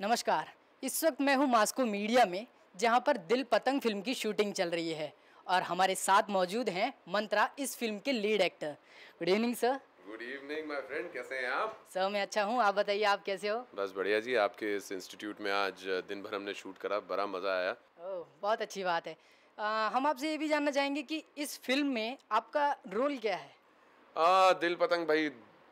नमस्कार इस वक्त मैं हूँ मास्को मीडिया में जहाँ पर दिल पतंग फिल्म की शूटिंग चल रही है और हमारे साथ मौजूद हैं मंत्रा इस फिल्म के lead actor good evening sir good evening my friend कैसे हैं आप सर मैं अच्छा हूँ आप बताइए आप कैसे हो बस बढ़िया जी आपके इस इंस्टीट्यूट में आज दिन भर हमने शूट करा बड़ा मज़ा आया ओ, बहुत अच्छी बात है आ, हम आपसे ये भी जानना चाहेंगे कि इस फिल्म में आपका रोल क्या है आ, दिल पतंग भाई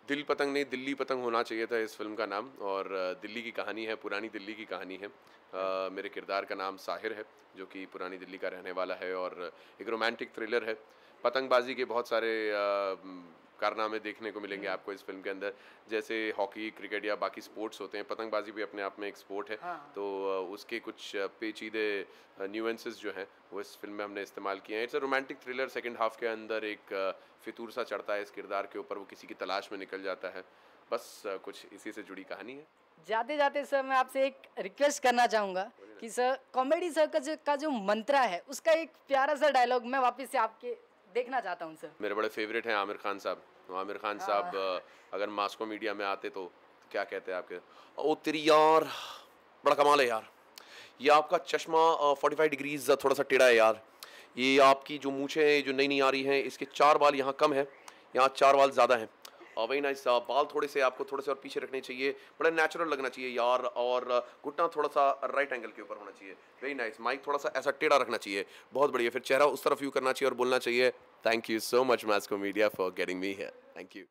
दिल पतंग नहीं दिल्ली पतंग होना चाहिए था इस फिल्म का नाम और दिल्ली की कहानी है पुरानी दिल्ली की कहानी है आ, मेरे किरदार का नाम साहिर है जो कि पुरानी दिल्ली का रहने वाला है और एक रोमांटिक थ्रिलर है पतंगबाजी के बहुत सारे कारनामे देखने को मिलेंगे हम्म। आपको इस फिल्म के अंदर जैसे हॉकी क्रिकेट या बाकी स्पोर्ट्स होते हैं पतंगबाजी भी अपने आप में एक स्पोर्ट है हाँ। तो उसके कुछ पेचीदे न्यूएंसेस जो हैं वो इस फिल्म में हमने इस्तेमाल किए हैं it's a romantic thriller second half के अंदर एक फितूर सा चढ़ता है इस किरदार के ऊपर वो किसी की तलाश में निकल जाता है बस कुछ इसी से जुड़ी कहानी है जाते जाते सर मैं आपसे एक रिक्वेस्ट करना चाहूँगा कि सर कॉमेडी सर्कस का जो मंत्रा है उसका एक प्यारा सा डायलॉग मैं वापस से आपके देखना चाहता हूँ मेरे बड़े फेवरेट हैं आमिर खान साहब तो आमिर खान हाँ। साहब अगर मास्को मीडिया में आते तो क्या कहते हैं आपके ओ तेरी यार बड़ा कमाल है यार ये आपका चश्मा फोर्टी फाइव डिग्रीज थोड़ा सा टेढ़ा है यार ये आपकी जो मूछें जो नई नई आ रही हैं इसके चार बाल यहाँ कम है यहाँ चार बाल ज़्यादा हैं और वेरी नाइस बाल थोड़े से आपको थोड़े से और पीछे रखने चाहिए बड़ा नेचुरल लगना चाहिए यार और घुटना थोड़ा सा राइट एंगल के ऊपर होना चाहिए वेरी नाइस माइक थोड़ा सा ऐसा टेढ़ा रखना चाहिए बहुत बढ़िया फिर चेहरा उस तरफ यू करना चाहिए और बोलना चाहिए thank you so much Masco media for getting me है थैंक यू